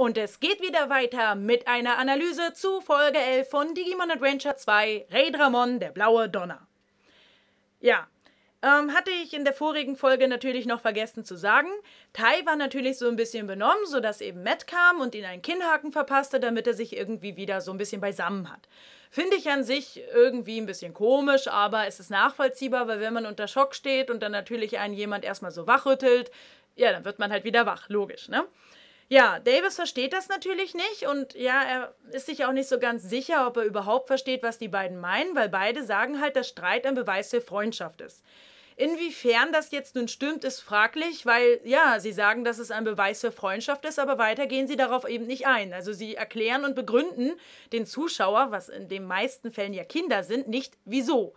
Und es geht wieder weiter mit einer Analyse zu Folge 11 von Digimon Adventure 2 Raidramon, der blaue Donner. Ja, ähm, hatte ich in der vorigen Folge natürlich noch vergessen zu sagen. Tai war natürlich so ein bisschen benommen, sodass eben Matt kam und ihn einen Kinnhaken verpasste, damit er sich irgendwie wieder so ein bisschen beisammen hat. Finde ich an sich irgendwie ein bisschen komisch, aber es ist nachvollziehbar, weil wenn man unter Schock steht und dann natürlich einen jemand erstmal so wachrüttelt, ja, dann wird man halt wieder wach, logisch, ne? Ja, Davis versteht das natürlich nicht und ja, er ist sich auch nicht so ganz sicher, ob er überhaupt versteht, was die beiden meinen, weil beide sagen halt, dass Streit ein Beweis für Freundschaft ist. Inwiefern das jetzt nun stimmt, ist fraglich, weil ja, sie sagen, dass es ein Beweis für Freundschaft ist, aber weiter gehen sie darauf eben nicht ein. Also sie erklären und begründen den Zuschauer, was in den meisten Fällen ja Kinder sind, nicht wieso.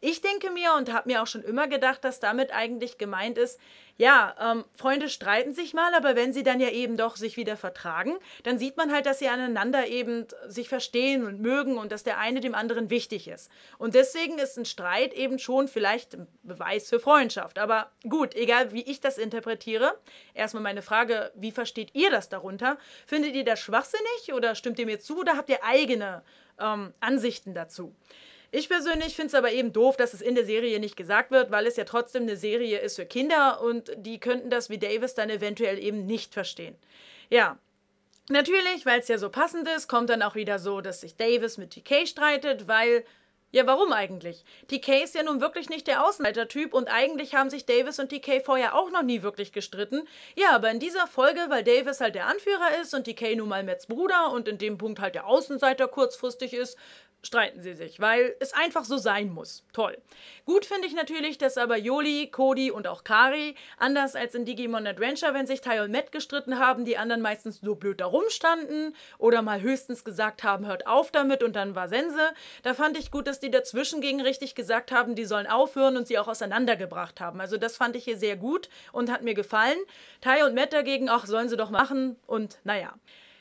Ich denke mir und habe mir auch schon immer gedacht, dass damit eigentlich gemeint ist, ja, ähm, Freunde streiten sich mal, aber wenn sie dann ja eben doch sich wieder vertragen, dann sieht man halt, dass sie aneinander eben sich verstehen und mögen und dass der eine dem anderen wichtig ist. Und deswegen ist ein Streit eben schon vielleicht ein Beweis für Freundschaft. Aber gut, egal wie ich das interpretiere, erstmal meine Frage, wie versteht ihr das darunter? Findet ihr das schwachsinnig oder stimmt ihr mir zu oder habt ihr eigene ähm, Ansichten dazu? Ich persönlich finde es aber eben doof, dass es in der Serie nicht gesagt wird, weil es ja trotzdem eine Serie ist für Kinder und die könnten das wie Davis dann eventuell eben nicht verstehen. Ja, Natürlich, weil es ja so passend ist, kommt dann auch wieder so, dass sich Davis mit TK streitet, weil ja, warum eigentlich? TK ist ja nun wirklich nicht der Außenseiter-Typ und eigentlich haben sich Davis und TK vorher auch noch nie wirklich gestritten. Ja, aber in dieser Folge, weil Davis halt der Anführer ist und TK nun mal Mets Bruder und in dem Punkt halt der Außenseiter kurzfristig ist, streiten sie sich, weil es einfach so sein muss. Toll. Gut finde ich natürlich, dass aber Yoli, Cody und auch Kari, anders als in Digimon Adventure, wenn sich Tai und Matt gestritten haben, die anderen meistens nur blöd da rumstanden oder mal höchstens gesagt haben, hört auf damit und dann war Sense. Da fand ich gut, dass die die dazwischen gegen richtig gesagt haben, die sollen aufhören und sie auch auseinandergebracht haben. Also das fand ich hier sehr gut und hat mir gefallen. Tai und Matt dagegen, ach, sollen sie doch machen und naja.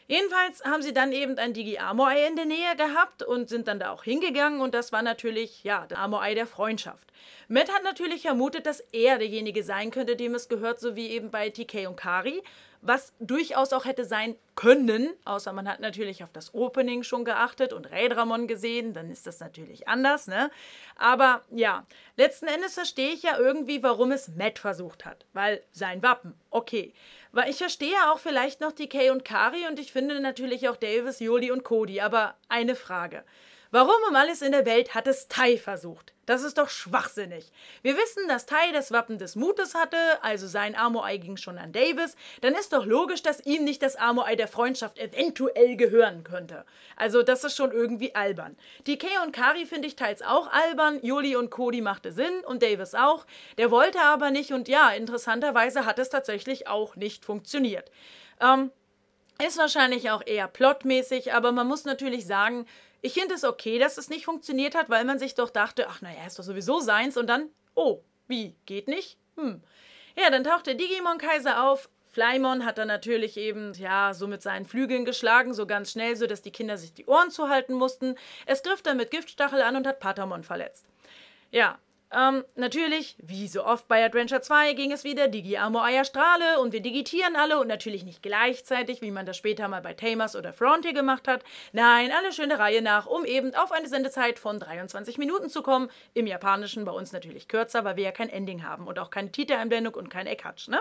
Jedenfalls haben sie dann eben ein Digi-Amor-Ei in der Nähe gehabt und sind dann da auch hingegangen und das war natürlich, ja, das Amor-Ei der Freundschaft. Matt hat natürlich vermutet, dass er derjenige sein könnte, dem es gehört, so wie eben bei TK und Kari, was durchaus auch hätte sein können, außer man hat natürlich auf das Opening schon geachtet und Raidramon gesehen, dann ist das natürlich anders, ne? Aber ja, letzten Endes verstehe ich ja irgendwie, warum es Matt versucht hat, weil sein Wappen, okay. Weil ich verstehe auch vielleicht noch die Kay und Kari und ich finde natürlich auch Davis, Juli und Cody, aber eine Frage. Warum um alles in der Welt hat es Tai versucht? Das ist doch schwachsinnig. Wir wissen, dass Tai das Wappen des Mutes hatte, also sein amor ging schon an Davis. Dann ist doch logisch, dass ihm nicht das amor der Freundschaft eventuell gehören könnte. Also das ist schon irgendwie albern. Die Kay und Kari finde ich teils auch albern. Juli und Cody machte Sinn und Davis auch. Der wollte aber nicht und ja, interessanterweise hat es tatsächlich auch nicht funktioniert. Ähm, ist wahrscheinlich auch eher plotmäßig, aber man muss natürlich sagen, ich finde es okay, dass es nicht funktioniert hat, weil man sich doch dachte, ach naja, ist doch sowieso seins und dann, oh, wie, geht nicht? Hm. Ja, dann taucht der Digimon Kaiser auf. Flymon hat dann natürlich eben, ja, so mit seinen Flügeln geschlagen, so ganz schnell, so dass die Kinder sich die Ohren zuhalten mussten. Es griff dann mit Giftstachel an und hat Patamon verletzt. Ja, ähm, natürlich, wie so oft bei Adventure 2 ging es wieder Digi Amo Eierstrahle und wir digitieren alle und natürlich nicht gleichzeitig, wie man das später mal bei Tamers oder Frontier gemacht hat. Nein, alle schöne Reihe nach, um eben auf eine Sendezeit von 23 Minuten zu kommen. Im Japanischen bei uns natürlich kürzer, weil wir ja kein Ending haben und auch keine Titeleinblendung und kein Eckhutsch, ne?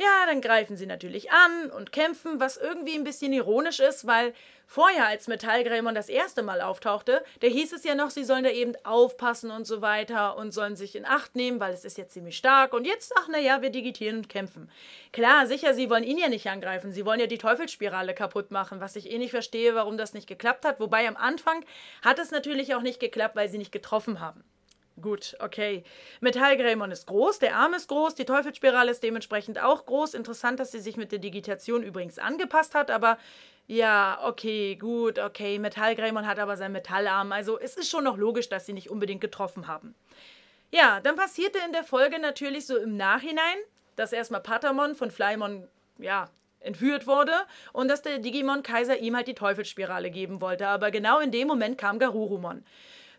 Ja, dann greifen sie natürlich an und kämpfen, was irgendwie ein bisschen ironisch ist, weil vorher, als Metallgrämon das erste Mal auftauchte, da hieß es ja noch, sie sollen da eben aufpassen und so weiter und sollen sich in Acht nehmen, weil es ist jetzt ziemlich stark und jetzt, ach naja, wir digitieren und kämpfen. Klar, sicher, sie wollen ihn ja nicht angreifen, sie wollen ja die Teufelsspirale kaputt machen, was ich eh nicht verstehe, warum das nicht geklappt hat, wobei am Anfang hat es natürlich auch nicht geklappt, weil sie nicht getroffen haben. Gut, okay. Metallgrämon ist groß, der Arm ist groß, die Teufelsspirale ist dementsprechend auch groß. Interessant, dass sie sich mit der Digitation übrigens angepasst hat, aber ja, okay, gut, okay. Metallgrämon hat aber seinen Metallarm, also es ist schon noch logisch, dass sie nicht unbedingt getroffen haben. Ja, dann passierte in der Folge natürlich so im Nachhinein, dass erstmal Patamon von Flymon, ja, entführt wurde und dass der Digimon-Kaiser ihm halt die Teufelsspirale geben wollte. Aber genau in dem Moment kam Garurumon.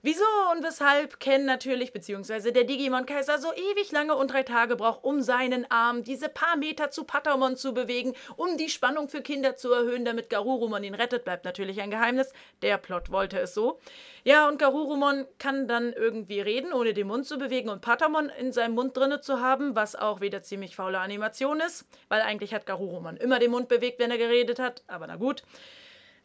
Wieso und weshalb Ken natürlich bzw. der Digimon-Kaiser so ewig lange und drei Tage braucht, um seinen Arm diese paar Meter zu Patamon zu bewegen, um die Spannung für Kinder zu erhöhen, damit Garurumon ihn rettet, bleibt natürlich ein Geheimnis. Der Plot wollte es so. Ja, und Garurumon kann dann irgendwie reden, ohne den Mund zu bewegen und Patamon in seinem Mund drinne zu haben, was auch wieder ziemlich faule Animation ist, weil eigentlich hat Garurumon immer den Mund bewegt, wenn er geredet hat, aber na gut.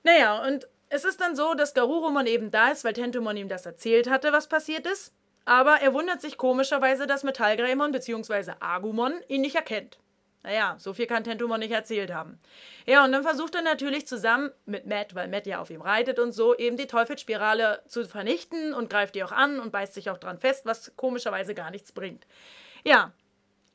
Naja, und es ist dann so, dass Garurumon eben da ist, weil Tentomon ihm das erzählt hatte, was passiert ist. Aber er wundert sich komischerweise, dass Metallgreymon bzw. Agumon ihn nicht erkennt. Naja, so viel kann Tentomon nicht erzählt haben. Ja, und dann versucht er natürlich zusammen mit Matt, weil Matt ja auf ihm reitet und so, eben die Teufelsspirale zu vernichten und greift die auch an und beißt sich auch dran fest, was komischerweise gar nichts bringt. Ja,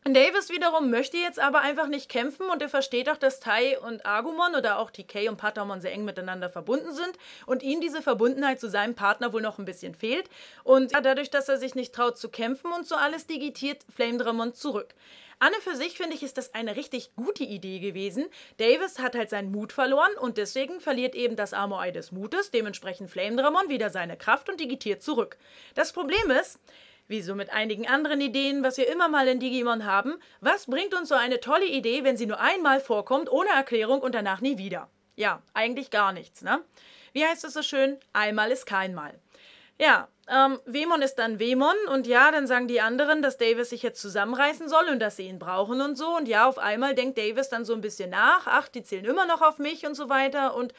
Davis wiederum möchte jetzt aber einfach nicht kämpfen und er versteht auch, dass Tai und Agumon oder auch TK und Patamon sehr eng miteinander verbunden sind und ihm diese Verbundenheit zu seinem Partner wohl noch ein bisschen fehlt. Und dadurch, dass er sich nicht traut zu kämpfen und so alles digitiert Flamedramon zurück. Anne für sich finde ich, ist das eine richtig gute Idee gewesen. Davis hat halt seinen Mut verloren und deswegen verliert eben das Armor ei des Mutes, dementsprechend Flamedramon wieder seine Kraft und digitiert zurück. Das Problem ist, wie so mit einigen anderen Ideen, was wir immer mal in Digimon haben, was bringt uns so eine tolle Idee, wenn sie nur einmal vorkommt, ohne Erklärung und danach nie wieder? Ja, eigentlich gar nichts, ne? Wie heißt es so schön? Einmal ist kein Mal. Ja, ähm, Wemon ist dann Wemon und ja, dann sagen die anderen, dass Davis sich jetzt zusammenreißen soll und dass sie ihn brauchen und so. Und ja, auf einmal denkt Davis dann so ein bisschen nach, ach, die zählen immer noch auf mich und so weiter. Und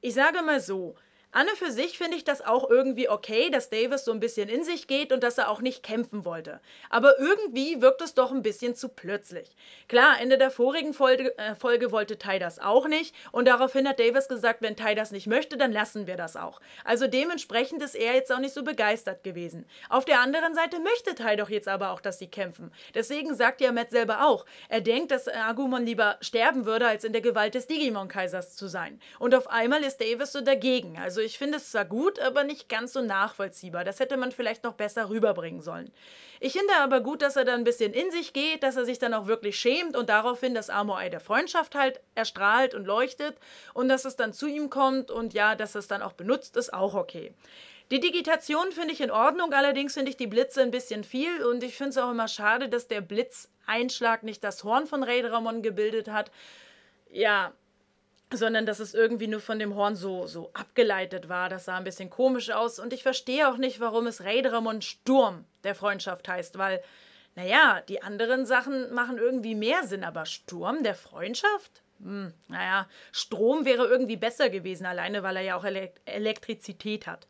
ich sage mal so, Anne für sich finde ich das auch irgendwie okay, dass Davis so ein bisschen in sich geht und dass er auch nicht kämpfen wollte. Aber irgendwie wirkt es doch ein bisschen zu plötzlich. Klar, Ende der vorigen Folge, äh, Folge wollte Ty das auch nicht und daraufhin hat Davis gesagt, wenn Ty das nicht möchte, dann lassen wir das auch. Also dementsprechend ist er jetzt auch nicht so begeistert gewesen. Auf der anderen Seite möchte Ty doch jetzt aber auch, dass sie kämpfen. Deswegen sagt ja Matt selber auch, er denkt, dass Agumon lieber sterben würde, als in der Gewalt des Digimon-Kaisers zu sein. Und auf einmal ist Davis so dagegen. Also also ich finde es zwar gut, aber nicht ganz so nachvollziehbar. Das hätte man vielleicht noch besser rüberbringen sollen. Ich finde aber gut, dass er dann ein bisschen in sich geht, dass er sich dann auch wirklich schämt und daraufhin das Amorei der Freundschaft halt erstrahlt und leuchtet und dass es dann zu ihm kommt und ja, dass es dann auch benutzt, ist auch okay. Die Digitation finde ich in Ordnung, allerdings finde ich die Blitze ein bisschen viel und ich finde es auch immer schade, dass der Blitzeinschlag nicht das Horn von Raid Ramon gebildet hat. Ja, sondern dass es irgendwie nur von dem Horn so, so abgeleitet war. Das sah ein bisschen komisch aus und ich verstehe auch nicht, warum es Raidramon Sturm der Freundschaft heißt, weil, naja, die anderen Sachen machen irgendwie mehr Sinn, aber Sturm der Freundschaft? Hm, naja, Strom wäre irgendwie besser gewesen, alleine weil er ja auch Elektrizität hat.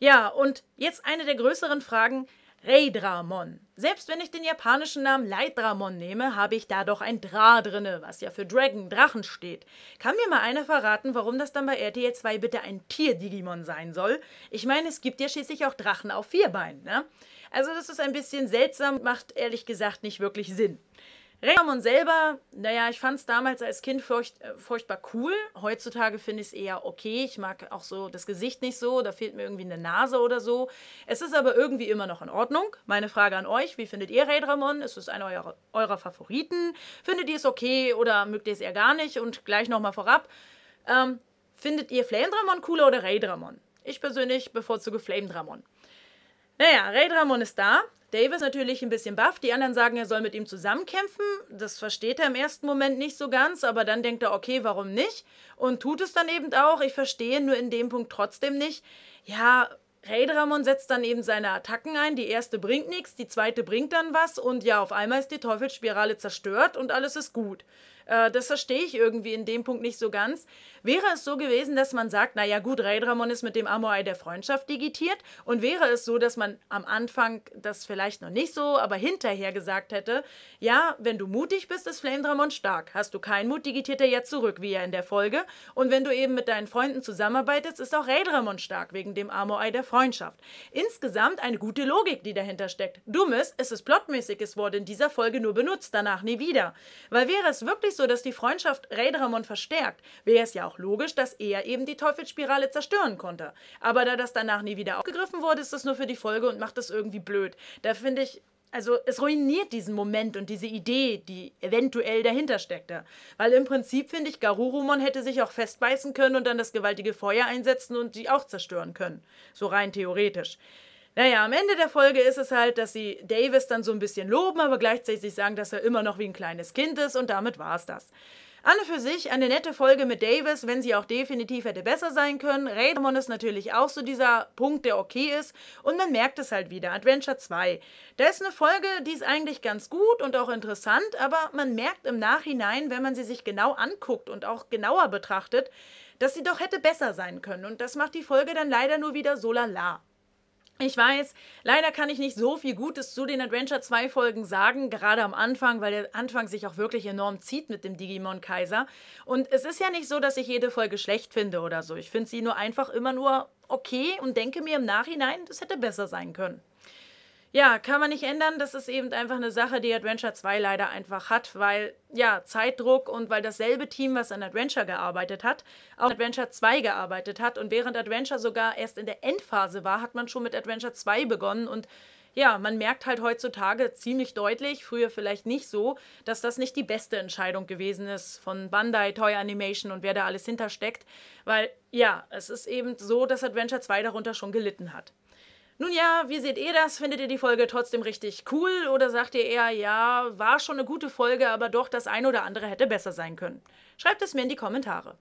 Ja, und jetzt eine der größeren Fragen. Reidramon. Selbst wenn ich den japanischen Namen Leidramon nehme, habe ich da doch ein Dra drinne, was ja für Dragon, Drachen steht. Kann mir mal einer verraten, warum das dann bei RTL 2 bitte ein Tier-Digimon sein soll? Ich meine, es gibt ja schließlich auch Drachen auf vier Beinen, ne? Also das ist ein bisschen seltsam, macht ehrlich gesagt nicht wirklich Sinn. Ramon selber, naja, ich fand es damals als Kind furcht, äh, furchtbar cool. Heutzutage finde ich es eher okay. Ich mag auch so das Gesicht nicht so, da fehlt mir irgendwie eine Nase oder so. Es ist aber irgendwie immer noch in Ordnung. Meine Frage an euch, wie findet ihr Raid Ist es einer eurer, eurer Favoriten? Findet ihr es okay oder mögt ihr es eher gar nicht? Und gleich nochmal vorab, ähm, findet ihr Flamedramon cooler oder Raid Ich persönlich bevorzuge Flamedramon. Naja, Raid ist da. Dave ist natürlich ein bisschen baff. Die anderen sagen, er soll mit ihm zusammenkämpfen. Das versteht er im ersten Moment nicht so ganz, aber dann denkt er, okay, warum nicht? Und tut es dann eben auch. Ich verstehe nur in dem Punkt trotzdem nicht. Ja, Raidramon setzt dann eben seine Attacken ein. Die erste bringt nichts, die zweite bringt dann was und ja, auf einmal ist die Teufelsspirale zerstört und alles ist gut. Äh, das verstehe ich irgendwie in dem Punkt nicht so ganz. Wäre es so gewesen, dass man sagt, naja gut, Raidramon ist mit dem Amorei der Freundschaft digitiert und wäre es so, dass man am Anfang das vielleicht noch nicht so, aber hinterher gesagt hätte, ja, wenn du mutig bist, ist Flamedramon stark. Hast du keinen Mut, digitiert er ja zurück, wie ja in der Folge. Und wenn du eben mit deinen Freunden zusammenarbeitest, ist auch Raidramon stark, wegen dem Amorei der Freundschaft. Insgesamt eine gute Logik, die dahinter steckt. Dummes, es ist plotmäßig, es wurde in dieser Folge nur benutzt, danach nie wieder. Weil wäre es wirklich so, dass die Freundschaft Raedramon verstärkt, wäre es ja auch logisch, dass er eben die Teufelsspirale zerstören konnte. Aber da das danach nie wieder aufgegriffen wurde, ist das nur für die Folge und macht das irgendwie blöd. Da finde ich, also es ruiniert diesen Moment und diese Idee, die eventuell dahinter steckte. Weil im Prinzip finde ich, Garurumon hätte sich auch festbeißen können und dann das gewaltige Feuer einsetzen und die auch zerstören können. So rein theoretisch. Naja, am Ende der Folge ist es halt, dass sie Davis dann so ein bisschen loben, aber gleichzeitig sagen, dass er immer noch wie ein kleines Kind ist und damit war es das. Anne für sich eine nette Folge mit Davis, wenn sie auch definitiv hätte besser sein können. Raymond ist natürlich auch so dieser Punkt, der okay ist. Und man merkt es halt wieder, Adventure 2. Da ist eine Folge, die ist eigentlich ganz gut und auch interessant, aber man merkt im Nachhinein, wenn man sie sich genau anguckt und auch genauer betrachtet, dass sie doch hätte besser sein können. Und das macht die Folge dann leider nur wieder so lala. Ich weiß, leider kann ich nicht so viel Gutes zu den Adventure 2 Folgen sagen, gerade am Anfang, weil der Anfang sich auch wirklich enorm zieht mit dem Digimon Kaiser. Und es ist ja nicht so, dass ich jede Folge schlecht finde oder so. Ich finde sie nur einfach immer nur okay und denke mir im Nachhinein, das hätte besser sein können ja, kann man nicht ändern. Das ist eben einfach eine Sache, die Adventure 2 leider einfach hat, weil ja, Zeitdruck und weil dasselbe Team, was an Adventure gearbeitet hat, auch an Adventure 2 gearbeitet hat. Und während Adventure sogar erst in der Endphase war, hat man schon mit Adventure 2 begonnen und ja, man merkt halt heutzutage ziemlich deutlich, früher vielleicht nicht so, dass das nicht die beste Entscheidung gewesen ist von Bandai, Toy Animation und wer da alles hintersteckt, weil ja, es ist eben so, dass Adventure 2 darunter schon gelitten hat. Nun ja, wie seht ihr das? Findet ihr die Folge trotzdem richtig cool oder sagt ihr eher, ja, war schon eine gute Folge, aber doch das ein oder andere hätte besser sein können? Schreibt es mir in die Kommentare.